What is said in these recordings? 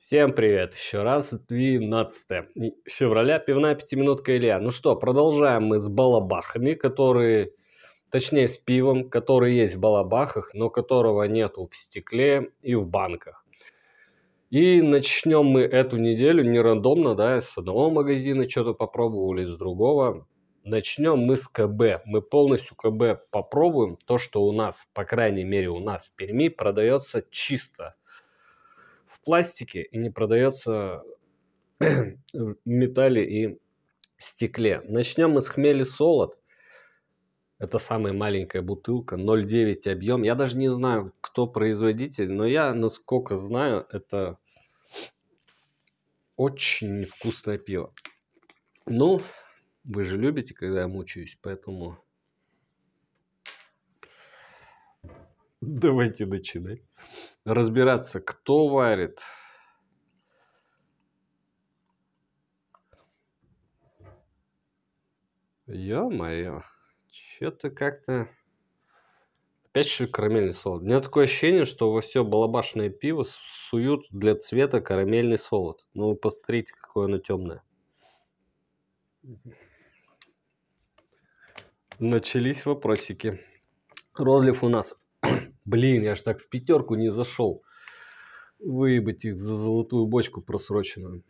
Всем привет! Еще раз 12 февраля, пивная пятиминутка Илья. Ну что, продолжаем мы с балабахами, которые, точнее с пивом, который есть в балабахах, но которого нету в стекле и в банках. И начнем мы эту неделю не рандомно, да, с одного магазина что-то попробовали, с другого. Начнем мы с КБ. Мы полностью КБ попробуем. То, что у нас, по крайней мере у нас в Перми, продается чисто пластике и не продается в металле и стекле. Начнем мы с хмели солод. Это самая маленькая бутылка, 0,9 объем. Я даже не знаю, кто производитель, но я, насколько знаю, это очень вкусное пиво. Ну, вы же любите, когда я мучаюсь, поэтому Давайте начинать. Разбираться, кто варит. Ё-моё. Чё-то как-то... Опять что карамельный солод. У меня такое ощущение, что во все балабашное пиво суют для цвета карамельный солод. Ну, вы посмотрите, какое оно темное. Начались вопросики. Розлив у нас Блин, я ж так в пятерку не зашел. Выебать их за золотую бочку просроченную.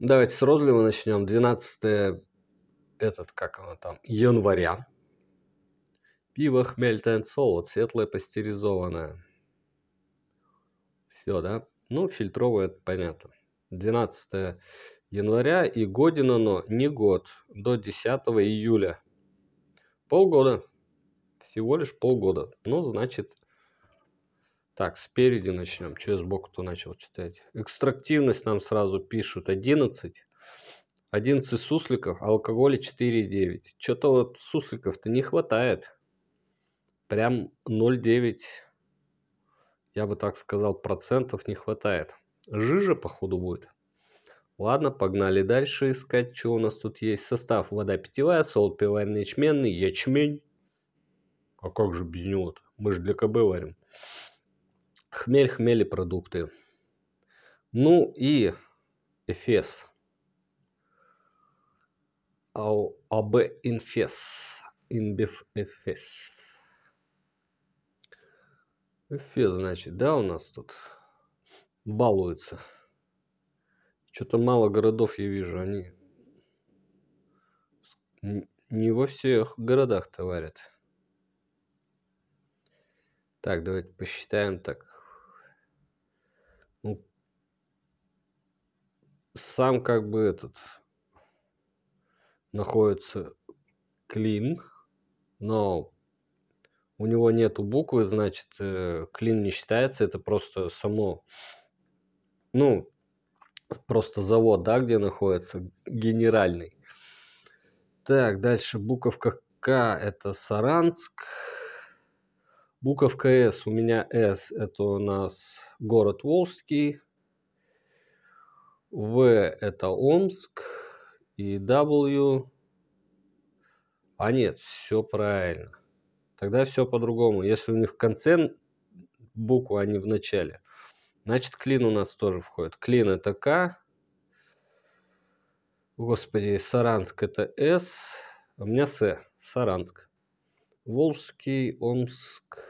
Давайте с розлива начнем. 12 этот, как оно там, января. Пиво хмель and солод, светлое пастеризованное. Все, да? Ну, фильтровое, это понятно. 12 января и година, но не год, до 10 июля. Полгода всего лишь полгода. Ну, значит, так, спереди начнем. Че сбоку-то начал читать? Экстрактивность нам сразу пишут 11. 11 сусликов, алкоголя 4,9. Что-то вот сусликов-то не хватает. Прям 0,9, я бы так сказал, процентов не хватает. Жижа, походу, будет. Ладно, погнали дальше искать, что у нас тут есть. Состав вода питьевая, солод пивоварный, ячменный, ячмень, а как же без него-то? Мы же для КБ варим. Хмель, хмели продукты. Ну и Эфес. АБ Инфес. Инбиф Эфес. Эфес, значит, да, у нас тут балуется. Что-то мало городов я вижу, они не во всех городах товарят. варят. Так, давайте посчитаем так. Ну, сам как бы этот находится клин, но у него нету буквы, значит, клин э, не считается, это просто само, ну, просто завод, да, где находится, генеральный. Так, дальше буковка К, это Саранск. Буковка С у меня С это у нас город Волжский. В это Омск. И W. А нет, все правильно. Тогда все по-другому. Если у них в конце буква, а не в начале. Значит, клин у нас тоже входит. Клин это К. Господи, Саранск это С. У меня С. Саранск. Волжский, Омск,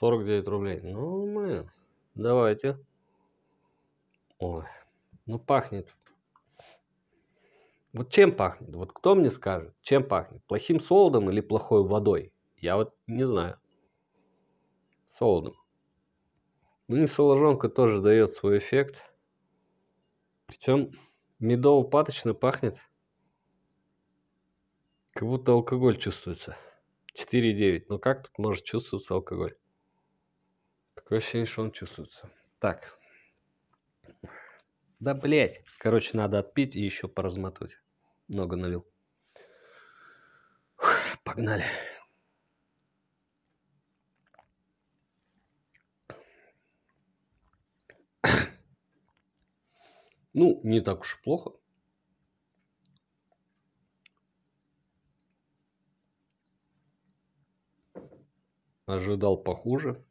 49 рублей. Ну, блин, давайте. Ой, ну пахнет. Вот чем пахнет? Вот кто мне скажет, чем пахнет? Плохим солодом или плохой водой? Я вот не знаю. Солодом. Ну и соложонка тоже дает свой эффект. Причем медово-паточно пахнет. Как будто алкоголь чувствуется. 4,9. Ну как тут может чувствоваться алкоголь? Такое ощущение, что он чувствуется. Так. Да, блядь. Короче, надо отпить и еще поразматывать. Много налил. Фух, погнали. Ну, не так уж и плохо. Ожидал похуже.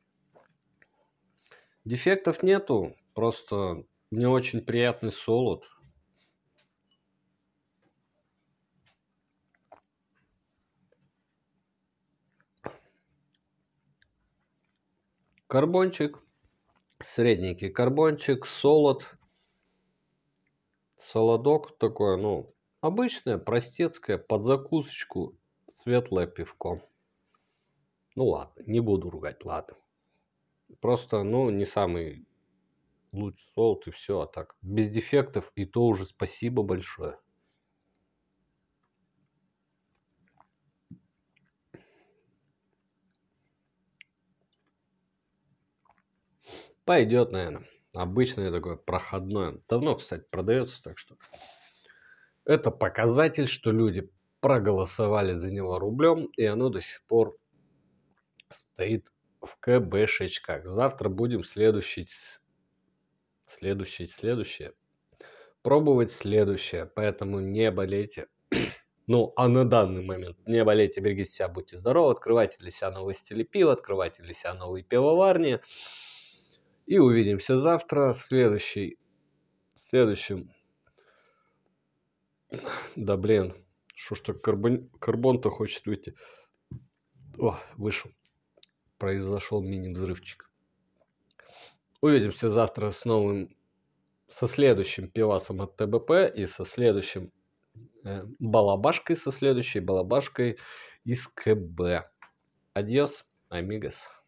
Дефектов нету, просто не очень приятный солод. Карбончик, средненький карбончик, солод, солодок такое, ну, обычное, простецкое, под закусочку, светлое пивко. Ну ладно, не буду ругать, ладно. Просто, ну, не самый лучший солд и все, а так. Без дефектов, и то уже спасибо большое. Пойдет, наверное. Обычное такое проходное. Давно, кстати, продается, так что это показатель, что люди проголосовали за него рублем, и оно до сих пор стоит в КБшечках. Завтра будем следующить, следующить, следующее. Пробовать следующее, поэтому не болейте. Ну, а на данный момент не болейте, берегите себя, будьте здоровы, открывайте для себя новые стили пива, открывайте для себя новые пивоварни. И увидимся завтра следующий, в следующем. Да блин, что ж так карбон, карбон-то хочет выйти. О, вышел произошел мини-взрывчик. Увидимся завтра с новым, со следующим пивасом от ТБП и со следующим э, балабашкой, со следующей балабашкой из КБ. Адьос, амигос.